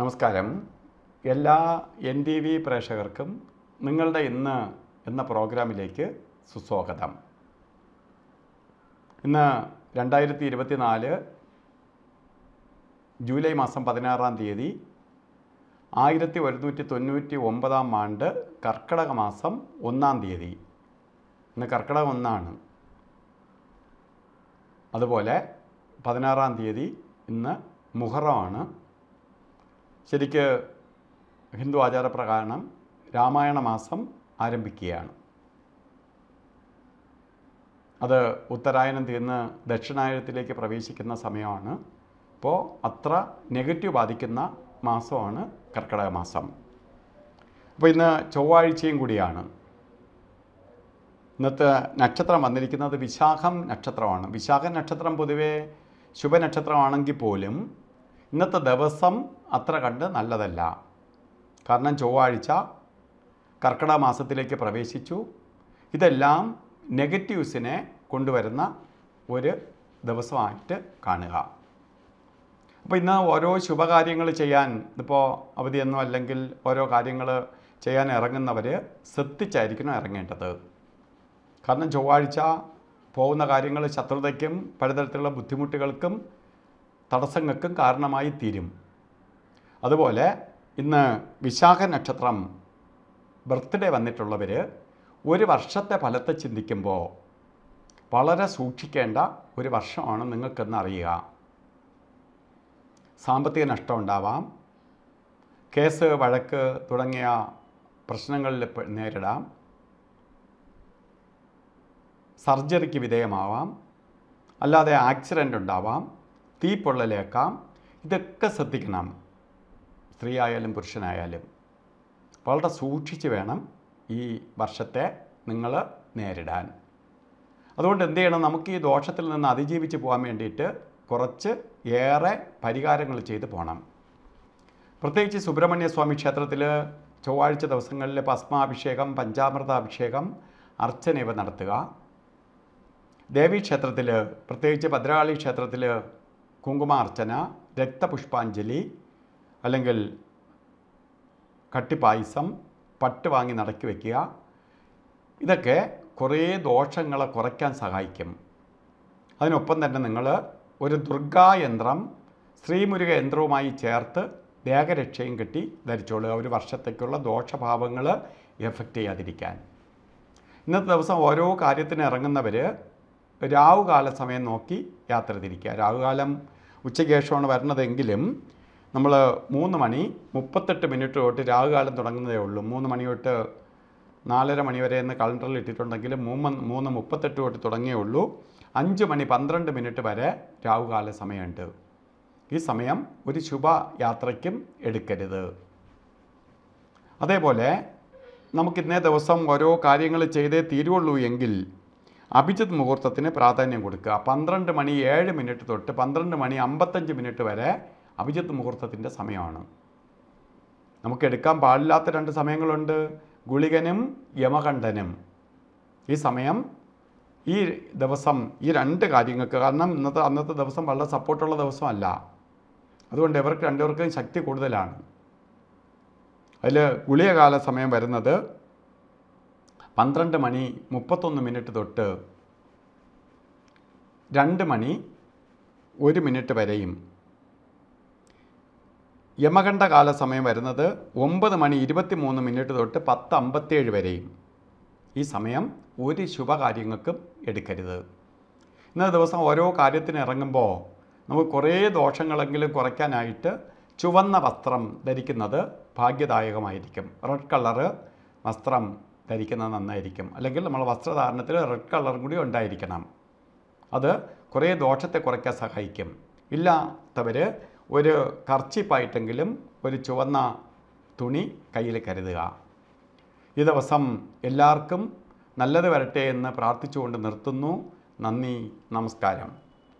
നമസ്കാരം എല്ലാ N T V പ്രേക്ഷകർക്കും നിങ്ങളുടെ ഇന്ന് എന്ന പ്രോഗ്രാമിലേക്ക് സുസ്വാഗതം ഇന്ന് രണ്ടായിരത്തി ഇരുപത്തിനാല് ജൂലൈ മാസം പതിനാറാം തീയതി ആയിരത്തി ഒരുന്നൂറ്റി തൊണ്ണൂറ്റി ഒമ്പതാം ആണ്ട് കർക്കിടക മാസം ഒന്നാം തീയതി ഇന്ന് കർക്കിടകം ഒന്നാണ് അതുപോലെ പതിനാറാം തീയതി ഇന്ന് മുഹറമാണ് ശരിക്ക് ഹിന്ദു ആചാരപ്രകാരം രാമായണ മാസം ആരംഭിക്കുകയാണ് അത് ഉത്തരായനം തീർന്ന് ദക്ഷിണായനത്തിലേക്ക് പ്രവേശിക്കുന്ന സമയമാണ് അപ്പോൾ അത്ര നെഗറ്റീവ് ബാധിക്കുന്ന മാസമാണ് കർക്കിടക മാസം അപ്പോൾ ഇന്ന് ചൊവ്വാഴ്ചയും കൂടിയാണ് ഇന്നത്തെ നക്ഷത്രം വന്നിരിക്കുന്നത് വിശാഖം നക്ഷത്രമാണ് വിശാഖം നക്ഷത്രം പൊതുവേ ശുഭനക്ഷത്രമാണെങ്കിൽ പോലും ഇന്നത്തെ ദിവസം അത്ര കണ്ട് നല്ലതല്ല കാരണം ചൊവ്വാഴ്ച കർക്കിടക മാസത്തിലേക്ക് പ്രവേശിച്ചു ഇതെല്ലാം നെഗറ്റീവ്സിനെ കൊണ്ടുവരുന്ന ഒരു ദിവസമായിട്ട് കാണുക അപ്പോൾ ഇന്ന് ഓരോ ശുഭകാര്യങ്ങൾ ചെയ്യാൻ ഇതിപ്പോൾ അവധിയെന്നോ അല്ലെങ്കിൽ ഓരോ കാര്യങ്ങൾ ചെയ്യാൻ ഇറങ്ങുന്നവർ ശ്രദ്ധിച്ചായിരിക്കണം ഇറങ്ങേണ്ടത് കാരണം ചൊവ്വാഴ്ച പോകുന്ന കാര്യങ്ങൾ ശത്രുതയ്ക്കും പലതരത്തിലുള്ള ബുദ്ധിമുട്ടുകൾക്കും തടസ്സങ്ങൾക്കും കാരണമായി തീരും അതുപോലെ ഇന്ന് വിശാഖ നക്ഷത്രം ബർത്ത്ഡേ വന്നിട്ടുള്ളവർ ഒരു വർഷത്തെ ഫലത്തെ ചിന്തിക്കുമ്പോൾ വളരെ സൂക്ഷിക്കേണ്ട ഒരു വർഷമാണ് നിങ്ങൾക്കെന്ന് അറിയുക സാമ്പത്തിക നഷ്ടം ഉണ്ടാവാം കേസ് വഴക്ക് തുടങ്ങിയ പ്രശ്നങ്ങളിൽ നേരിടാം സർജറിക്ക് വിധേയമാവാം അല്ലാതെ ആക്സിഡൻ്റ് ഉണ്ടാവാം തീ പൊള്ളലേക്കാം ഇതൊക്കെ ശ്രദ്ധിക്കണം സ്ത്രീ ആയാലും പുരുഷനായാലും വളരെ സൂക്ഷിച്ച് വേണം ഈ വർഷത്തെ നിങ്ങൾ നേരിടാൻ അതുകൊണ്ട് എന്ത് ചെയ്യണം നമുക്ക് ഈ ദോഷത്തിൽ നിന്ന് അതിജീവിച്ച് പോകാൻ വേണ്ടിയിട്ട് കുറച്ച് ഏറെ പരിഹാരങ്ങൾ ചെയ്ത് പോകണം പ്രത്യേകിച്ച് സുബ്രഹ്മണ്യസ്വാമി ക്ഷേത്രത്തിൽ ചൊവ്വാഴ്ച ദിവസങ്ങളിൽ ഭസ്മാഭിഷേകം പഞ്ചാമൃതാഭിഷേകം അർച്ചന ഇവ നടത്തുക ദേവീക്ഷേത്രത്തിൽ പ്രത്യേകിച്ച് ഭദ്രകാളി ക്ഷേത്രത്തിൽ കുങ്കുമാർച്ചന രക്തപുഷ്പാഞ്ജലി അല്ലെങ്കിൽ കട്ടിപ്പായസം പട്ട് വാങ്ങി നടക്കി വയ്ക്കുക ഇതൊക്കെ കുറേ ദോഷങ്ങളെ കുറയ്ക്കാൻ സഹായിക്കും അതിനൊപ്പം തന്നെ നിങ്ങൾ ഒരു ദുർഗായന്ത്രം ശ്രീമുരുക യന്ത്രവുമായി ചേർത്ത് ദേഹരക്ഷയും കിട്ടി ധരിച്ചോളുക ഒരു വർഷത്തേക്കുള്ള ദോഷഭാവങ്ങൾ എഫക്റ്റ് ചെയ്യാതിരിക്കാൻ ഇന്നത്തെ ദിവസം ഓരോ കാര്യത്തിന് ഇറങ്ങുന്നവർ രാഹുകാല സമയം നോക്കി യാത്ര തിരിക്കുക രാഹുകാലം ഉച്ചകേഷമാണ് വരണതെങ്കിലും നമ്മൾ മൂന്ന് മണി മുപ്പത്തെട്ട് മിനിറ്റ് തൊട്ട് രാഹുകാലം തുടങ്ങുന്നതേ ഉള്ളൂ മൂന്ന് മണി തൊട്ട് നാലര മണി വരെ എന്ന് കലണ്ടറിൽ ഇട്ടിട്ടുണ്ടെങ്കിൽ മൂന്ന് മൂന്ന് മുപ്പത്തെട്ട് തൊട്ട് തുടങ്ങിയേ ഉള്ളൂ അഞ്ച് മണി പന്ത്രണ്ട് മിനിറ്റ് വരെ രാഹുകാല സമയമുണ്ട് ഈ സമയം ഒരു ശുഭ യാത്രയ്ക്കും എടുക്കരുത് അതേപോലെ നമുക്ക് ഇന്നേ ദിവസം ഓരോ കാര്യങ്ങൾ ചെയ്തേ തീരുള്ളൂ എങ്കിൽ അഭിജിത് മുഹൂർത്തത്തിന് പ്രാധാന്യം കൊടുക്കുക പന്ത്രണ്ട് മണി ഏഴ് മിനിറ്റ് തൊട്ട് പന്ത്രണ്ട് മണി അമ്പത്തഞ്ച് മിനിറ്റ് വരെ അഭിജിത്ത് മുഹൂർത്തത്തിൻ്റെ സമയമാണ് നമുക്ക് എടുക്കാൻ പാടില്ലാത്ത രണ്ട് സമയങ്ങളുണ്ട് ഗുളികനും യമകണ്ഠനും ഈ സമയം ഈ ദിവസം ഈ രണ്ട് കാര്യങ്ങൾക്ക് കാരണം ഇന്നത്തെ അന്നത്തെ ദിവസം വളരെ സപ്പോർട്ടുള്ള ദിവസമല്ല അതുകൊണ്ട് ഇവർക്ക് രണ്ടുപേർക്കും ശക്തി കൂടുതലാണ് അതിൽ ഗുളികകാല സമയം വരുന്നത് പന്ത്രണ്ട് മണി മുപ്പത്തൊന്ന് മിനിറ്റ് തൊട്ട് രണ്ട് മണി ഒരു മിനിറ്റ് വരെയും യമകണ്ഠ കാല സമയം വരുന്നത് ഒമ്പത് മണി ഇരുപത്തി മൂന്ന് മിനിറ്റ് തൊട്ട് പത്ത് അമ്പത്തേഴ് വരെയും ഈ സമയം ഒരു ശുഭകാര്യങ്ങൾക്കും എടുക്കരുത് ഇന്നത്തെ ദിവസം ഓരോ കാര്യത്തിന് ഇറങ്ങുമ്പോൾ നമുക്ക് കുറേ ദോഷങ്ങളെങ്കിലും കുറയ്ക്കാനായിട്ട് ചുവന്ന വസ്ത്രം ധരിക്കുന്നത് ഭാഗ്യദായകമായിരിക്കും റെഡ് കളറ് വസ്ത്രം ധരിക്കുന്നത് നന്നായിരിക്കും അല്ലെങ്കിൽ നമ്മൾ വസ്ത്രധാരണത്തിൽ റെഡ് കളർ കൂടി ഉണ്ടായിരിക്കണം അത് കുറേ ദോഷത്തെ കുറയ്ക്കാൻ സഹായിക്കും ഇല്ലാത്തവർ ഒരു കർച്ചിപ്പായിട്ടെങ്കിലും ഒരു ചുവന്ന തുണി കയ്യിൽ കരുതുക ഈ ദിവസം എല്ലാവർക്കും നല്ലത് വരട്ടെ എന്ന് പ്രാർത്ഥിച്ചുകൊണ്ട് നിർത്തുന്നു നന്ദി നമസ്കാരം